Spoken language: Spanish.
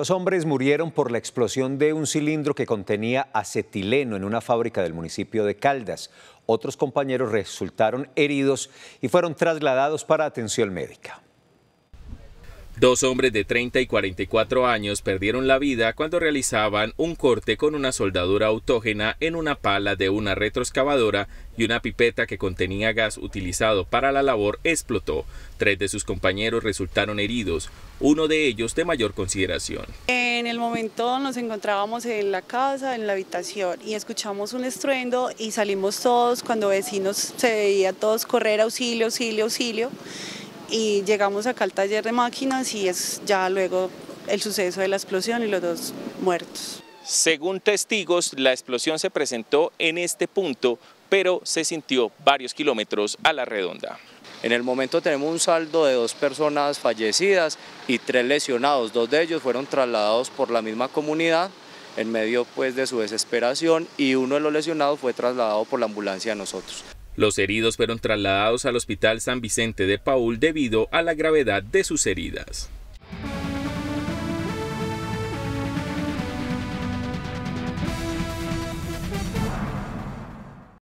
Los hombres murieron por la explosión de un cilindro que contenía acetileno en una fábrica del municipio de Caldas. Otros compañeros resultaron heridos y fueron trasladados para atención médica. Dos hombres de 30 y 44 años perdieron la vida cuando realizaban un corte con una soldadura autógena en una pala de una retroexcavadora y una pipeta que contenía gas utilizado para la labor explotó. Tres de sus compañeros resultaron heridos, uno de ellos de mayor consideración. En el momento nos encontrábamos en la casa, en la habitación, y escuchamos un estruendo y salimos todos cuando vecinos se veía todos correr auxilio, auxilio, auxilio y llegamos acá al taller de máquinas y es ya luego el suceso de la explosión y los dos muertos. Según testigos, la explosión se presentó en este punto, pero se sintió varios kilómetros a la redonda. En el momento tenemos un saldo de dos personas fallecidas y tres lesionados. Dos de ellos fueron trasladados por la misma comunidad en medio pues, de su desesperación y uno de los lesionados fue trasladado por la ambulancia a nosotros. Los heridos fueron trasladados al Hospital San Vicente de Paul debido a la gravedad de sus heridas.